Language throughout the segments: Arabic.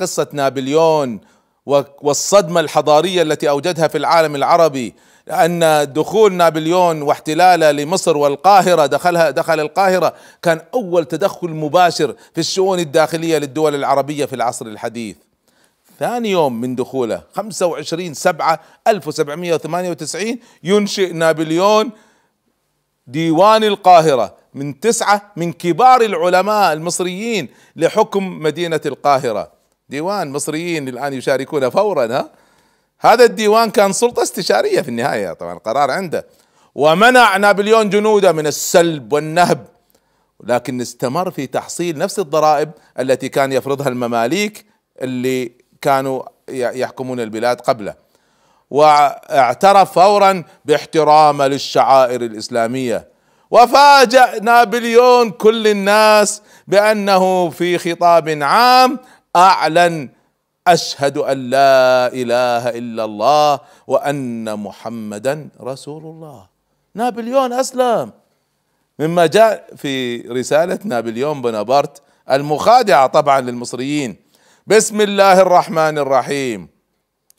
قصة نابليون والصدمة الحضارية التي أوجدها في العالم العربي أن دخول نابليون واحتلاله لمصر والقاهرة دخلها دخل القاهرة كان أول تدخل مباشر في الشؤون الداخلية للدول العربية في العصر الحديث ثاني يوم من دخوله 25 سبعة 1798 ينشئ نابليون ديوان القاهرة من تسعة من كبار العلماء المصريين لحكم مدينة القاهرة ديوان مصريين الآن يشاركون فورا ها هذا الديوان كان سلطة استشارية في النهاية طبعا القرار عنده ومنع نابليون جنوده من السلب والنهب لكن استمر في تحصيل نفس الضرائب التي كان يفرضها المماليك اللي كانوا يحكمون البلاد قبله واعترف فورا باحترامه للشعائر الاسلاميه وفاجأ نابليون كل الناس بأنه في خطاب عام اعلن اشهد ان لا اله الا الله وان محمدا رسول الله نابليون اسلم مما جاء في رساله نابليون بونابرت المخادعه طبعا للمصريين بسم الله الرحمن الرحيم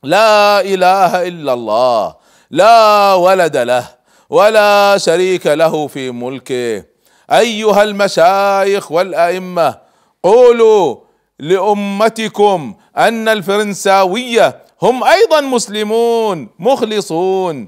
لا اله الا الله لا ولد له ولا شريك له في ملكه ايها المشايخ والائمه قولوا لامتكم ان الفرنساويه هم ايضا مسلمون مخلصون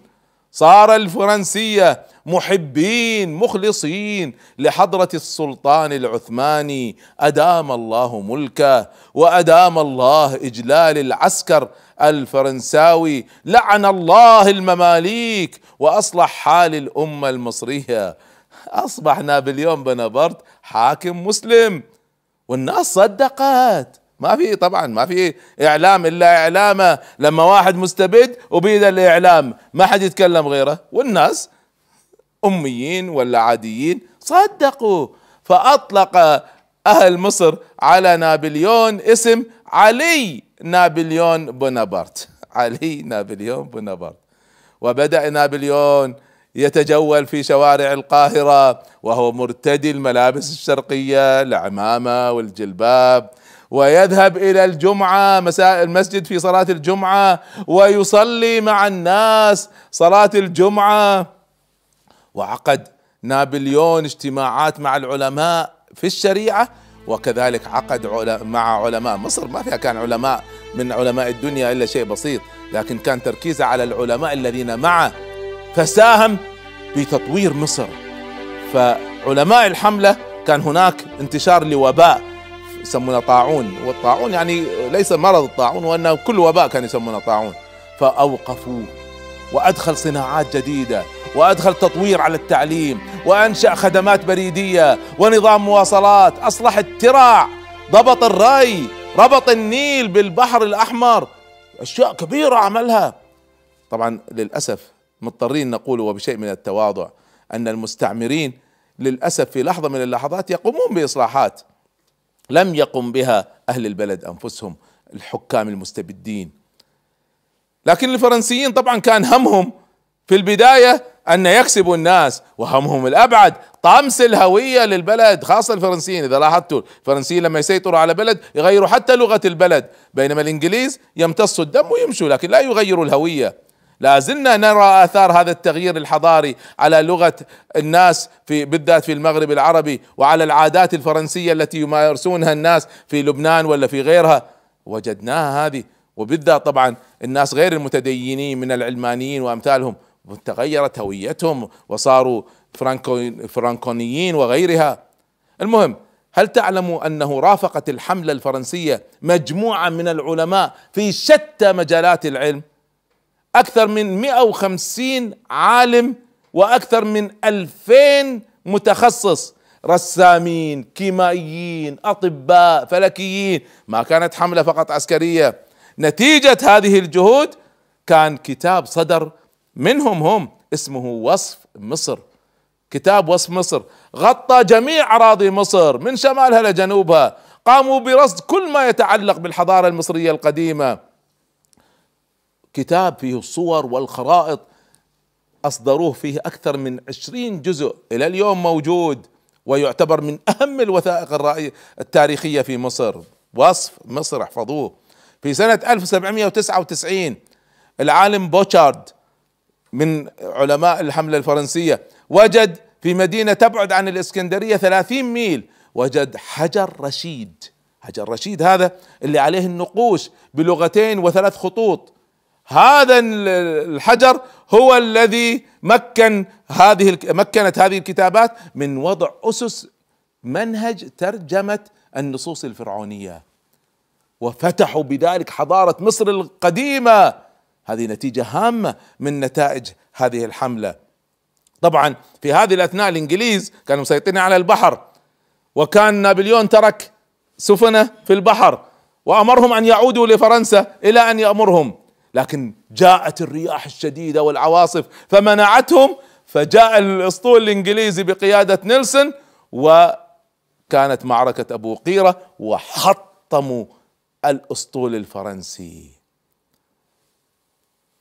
صار الفرنسيه محبين مخلصين لحضره السلطان العثماني ادام الله ملكه وادام الله اجلال العسكر الفرنساوي لعن الله المماليك واصلح حال الامه المصريه اصبح نابليون بنبرت حاكم مسلم والناس صدقت ما في طبعا ما في اعلام الا اعلامه لما واحد مستبد وبيد الاعلام ما حد يتكلم غيره والناس اميين ولا عاديين صدقوا فاطلق اهل مصر على نابليون اسم علي نابليون بونابرت علي نابليون بونابرت وبدا نابليون يتجول في شوارع القاهرة وهو مرتدي الملابس الشرقية العمامة والجلباب ويذهب الى الجمعه مساء المسجد في صلاه الجمعه ويصلي مع الناس صلاه الجمعه وعقد نابليون اجتماعات مع العلماء في الشريعه وكذلك عقد مع علماء مصر ما فيها كان علماء من علماء الدنيا الا شيء بسيط لكن كان تركيزه على العلماء الذين معه فساهم بتطوير مصر فعلماء الحملة كان هناك انتشار لوباء يسمونه طاعون والطاعون يعني ليس مرض الطاعون وأنه كل وباء كان يسمونه طاعون فأوقفوه وأدخل صناعات جديدة وأدخل تطوير على التعليم وأنشأ خدمات بريدية ونظام مواصلات أصلح التراع ضبط الري ربط النيل بالبحر الأحمر أشياء كبيرة عملها طبعا للأسف مضطرين نقول وبشيء من التواضع ان المستعمرين للاسف في لحظه من اللحظات يقومون باصلاحات لم يقم بها اهل البلد انفسهم الحكام المستبدين لكن الفرنسيين طبعا كان همهم في البدايه ان يكسبوا الناس وهمهم الابعد طمس الهويه للبلد خاصه الفرنسيين اذا لاحظتوا الفرنسيين لما يسيطروا على بلد يغيروا حتى لغه البلد بينما الانجليز يمتصوا الدم ويمشوا لكن لا يغيروا الهويه لا زلنا نرى اثار هذا التغيير الحضاري على لغه الناس في بالذات في المغرب العربي وعلى العادات الفرنسيه التي يمارسونها الناس في لبنان ولا في غيرها وجدناها هذه وبالذات طبعا الناس غير المتدينين من العلمانيين وامثالهم تغيرت هويتهم وصاروا فرانكو فرانكونيين وغيرها المهم هل تعلم انه رافقت الحمله الفرنسيه مجموعه من العلماء في شتى مجالات العلم أكثر من 150 عالم وأكثر من 2000 متخصص رسامين كيمائيين أطباء فلكيين ما كانت حملة فقط عسكرية نتيجة هذه الجهود كان كتاب صدر منهم هم اسمه وصف مصر كتاب وصف مصر غطى جميع أراضي مصر من شمالها لجنوبها قاموا برصد كل ما يتعلق بالحضارة المصرية القديمة كتاب فيه الصور والخرائط أصدروه فيه أكثر من عشرين جزء إلى اليوم موجود ويعتبر من أهم الوثائق التاريخية في مصر وصف مصر احفظوه في سنة 1799 العالم بوتشارد من علماء الحملة الفرنسية وجد في مدينة تبعد عن الإسكندرية 30 ميل وجد حجر رشيد حجر رشيد هذا اللي عليه النقوش بلغتين وثلاث خطوط هذا الحجر هو الذي مكن هذه مكنت هذه الكتابات من وضع اسس منهج ترجمه النصوص الفرعونيه وفتحوا بذلك حضاره مصر القديمه هذه نتيجه هامه من نتائج هذه الحمله طبعا في هذه الاثناء الانجليز كانوا مسيطرين على البحر وكان نابليون ترك سفنه في البحر وامرهم ان يعودوا لفرنسا الى ان يامرهم لكن جاءت الرياح الشديدة والعواصف فمنعتهم فجاء الاسطول الانجليزي بقيادة نيلسون وكانت معركة ابو قيرة وحطموا الاسطول الفرنسي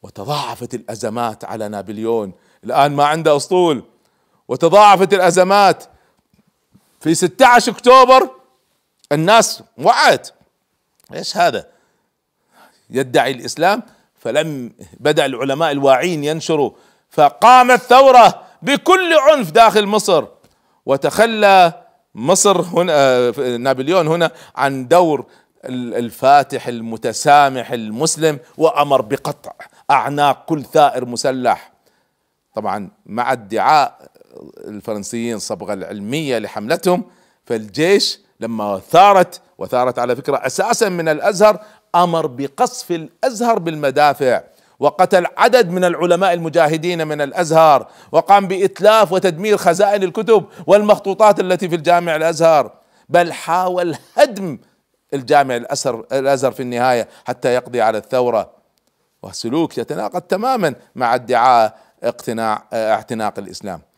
وتضاعفت الازمات على نابليون الان ما عنده اسطول وتضاعفت الازمات في 16 اكتوبر الناس وعت ايش هذا يدعي الاسلام فلم بدأ العلماء الواعين ينشروا فقامت ثورة بكل عنف داخل مصر وتخلى مصر هنا نابليون هنا عن دور الفاتح المتسامح المسلم وأمر بقطع أعناق كل ثائر مسلح طبعا مع ادعاء الفرنسيين الصبغة العلمية لحملتهم فالجيش لما ثارت وثارت على فكرة أساسا من الأزهر امر بقصف الازهر بالمدافع وقتل عدد من العلماء المجاهدين من الازهر وقام باتلاف وتدمير خزائن الكتب والمخطوطات التي في الجامع الازهر بل حاول هدم الجامع الأسر الازهر في النهايه حتى يقضي على الثوره وسلوك يتناقض تماما مع ادعاء اقتناع اعتناق الاسلام